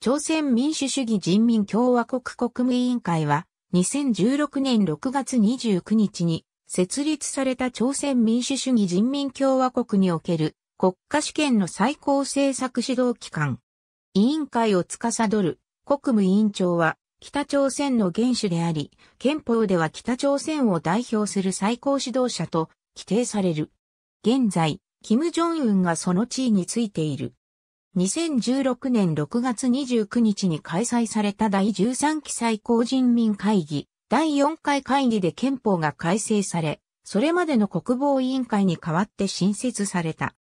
朝鮮民主主義人民共和国国務委員会は、2016年6月29日に設立された朝鮮民主主義人民共和国における国家主権の最高政策指導機関。委員会を司る国務委員長は北朝鮮の元首であり、憲法では北朝鮮を代表する最高指導者と規定される。現在、金正恩がその地位についている。2016年6月29日に開催された第13期最高人民会議、第4回会議で憲法が改正され、それまでの国防委員会に代わって新設された。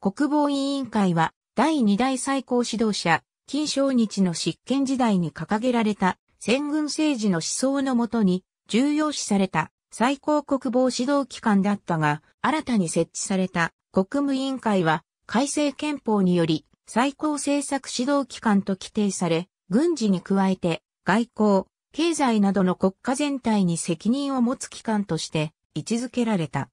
国防委員会は、第2代最高指導者、金正日の執権時代に掲げられた戦軍政治の思想のもとに重要視された最高国防指導機関だったが、新たに設置された国務委員会は改正憲法により最高政策指導機関と規定され、軍事に加えて外交、経済などの国家全体に責任を持つ機関として位置づけられた。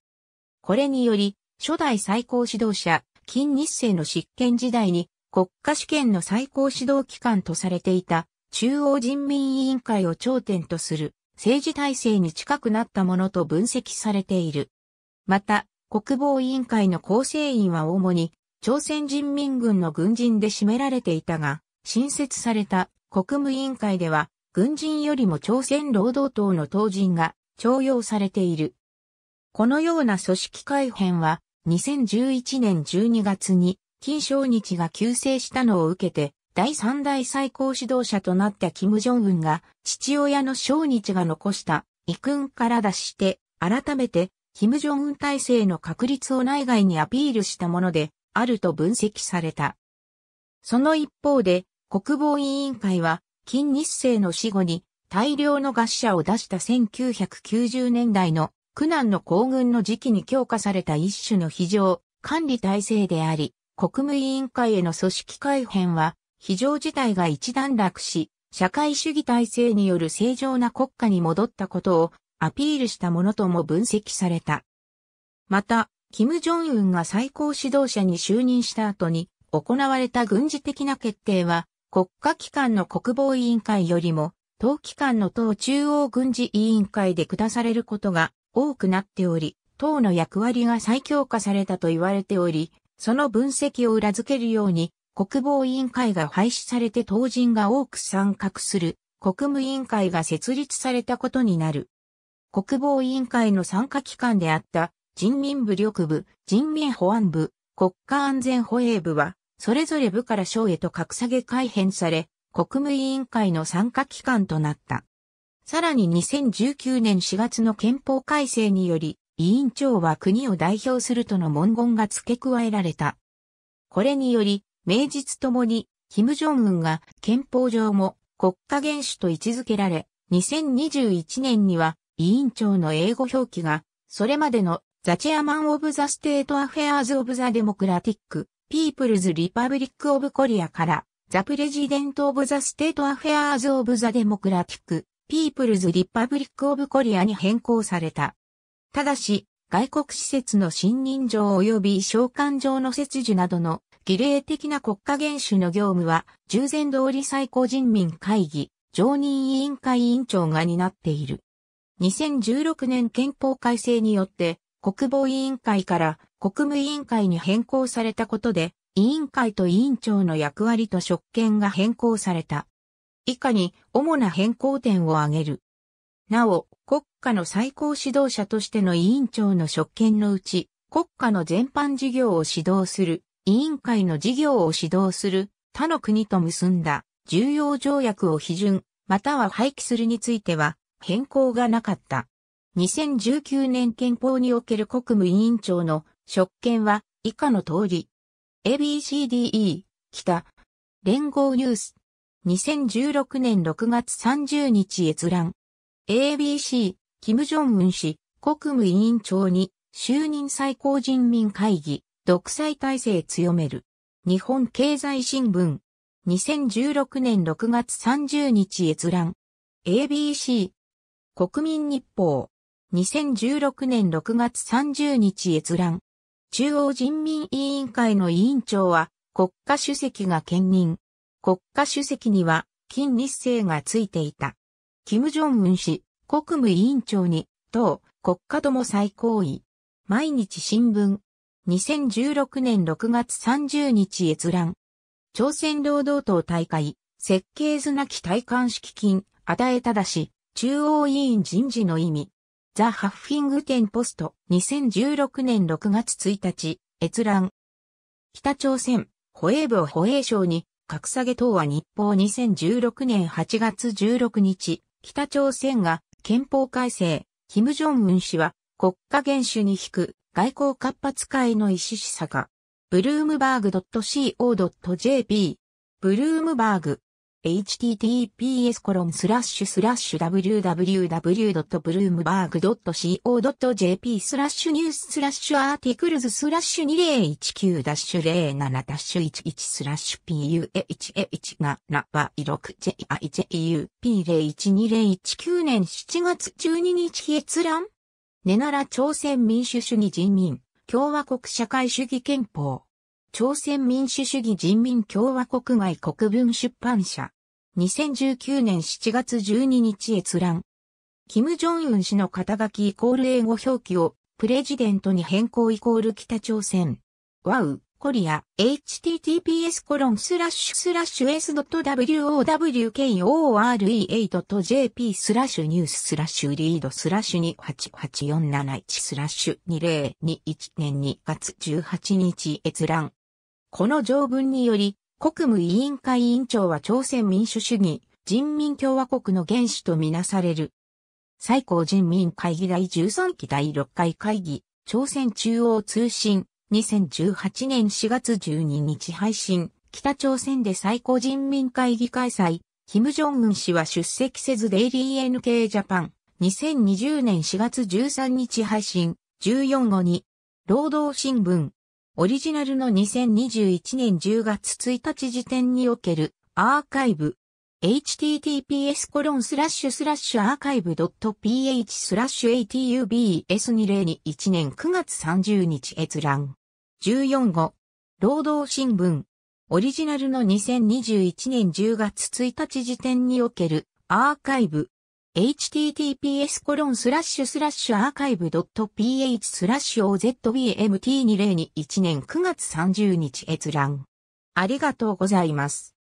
これにより、初代最高指導者、金日成の執権時代に国家主権の最高指導機関とされていた中央人民委員会を頂点とする政治体制に近くなったものと分析されている。また、国防委員会の構成員は主に朝鮮人民軍の軍人で占められていたが、新設された国務委員会では、軍人よりも朝鮮労働党の党人が徴用されている。このような組織改変は、2011年12月に、金正日が急逝したのを受けて、第3代最高指導者となった金正恩が、父親の正日が残した遺訓から脱して、改めて、金正恩体制の確立を内外にアピールしたもので、あると分析された。その一方で、国防委員会は、金日成の死後に大量の餓死者を出した1990年代の苦難の行軍の時期に強化された一種の非常管理体制であり、国務委員会への組織改変は、非常事態が一段落し、社会主義体制による正常な国家に戻ったことをアピールしたものとも分析された。また、キム・ジョンウンが最高指導者に就任した後に行われた軍事的な決定は、国家機関の国防委員会よりも、党機関の党中央軍事委員会で下されることが多くなっており、党の役割が再強化されたと言われており、その分析を裏付けるように、国防委員会が廃止されて党人が多く参画する国務委員会が設立されたことになる。国防委員会の参加機関であった人民武力部、人民保安部、国家安全保衛部は、それぞれ部から省へと格下げ改編され、国務委員会の参加機関となった。さらに2019年4月の憲法改正により、委員長は国を代表するとの文言が付け加えられた。これにより、名実ともに、金正恩が憲法上も国家元首と位置づけられ、2021年には委員長の英語表記が、それまでのザ・チアマン・オブ・ザ・ステート・アフェアーズ・オブ・ザ・デモクラティック・ピープルズ・リパブリック・オブ・コリアから、ザ・プレジデント・オブ・ザ・ステート・アフェアーズ・オブ・ザ・デモクラティック・ピープルズ・リパブリック・オブ・コリアに変更された。ただし、外国施設の信任状及び召喚状の切除などの儀礼的な国家元首の業務は、従前通り最高人民会議、常任委員会委員長が担っている。2016年憲法改正によって、国防委員会から国務委員会に変更されたことで、委員会と委員長の役割と職権が変更された。以下に主な変更点を挙げる。なお、国家の最高指導者としての委員長の職権のうち、国家の全般事業を指導する、委員会の事業を指導する、他の国と結んだ重要条約を批准、または廃棄するについては変更がなかった。2019年憲法における国務委員長の職権は以下の通り。ABCDE、北、連合ニュース。2016年6月30日閲覧。ABC、金正恩氏、国務委員長に就任最高人民会議、独裁体制強める。日本経済新聞。2016年6月30日閲覧。ABC、国民日報。2016年6月30日閲覧。中央人民委員会の委員長は国家主席が兼任。国家主席には金日成がついていた。金正恩氏、国務委員長に、党、国家ども最高位。毎日新聞。2016年6月30日閲覧。朝鮮労働党大会、設計図なき体感式金、与えただし、中央委員人事の意味。ザ・ハッフィングテンポスト、2016年6月1日、閲覧。北朝鮮、保衛部を保衛省に、格下げ等は日報2016年8月16日、北朝鮮が憲法改正、金正恩氏は国家元首に引く外交活発会の意思示唆が、ブルームバーグ .co.jp、ブルームバーグ https www.bloomberg.co.jp スラッシュニューススラッシュアーティクルズスラッシュ2019-07-11スラッシュ p u h h 7 y 6jijup012019 年7月12日閲覧ねなら朝鮮民主主義人民共和国社会主義憲法朝鮮民主主義人民共和国外国文出版社2019年7月12日閲覧。キム・ジョンウン氏の肩書きイコール英語表記をプレジデントに変更イコール北朝鮮。ワウ、コリア、https コロンスラッシュスラッシュ s.wowkoore8.jp スラッシュニューススラッシュリードスラッシュ288471スラッシュ2021年2月18日閲覧。この条文により、国務委員会委員長は朝鮮民主主義人民共和国の原始とみなされる。最高人民会議第13期第6回会議、朝鮮中央通信、2018年4月12日配信、北朝鮮で最高人民会議開催、金正恩氏は出席せずデイリー NK ジャパン、2020年4月13日配信、14後に、労働新聞、オリジナルの2021年10月1日時点におけるアーカイブ https コロンスラッシュスラッシュアーカイブ .ph スラッシュ atubs2021 年9月30日閲覧14号労働新聞オリジナルの2021年10月1日時点におけるアーカイブ https コロンスラッシュスラッシュアーカイブドット .ph スラッシュ ozbmt2021 年9月30日閲覧。ありがとうございます。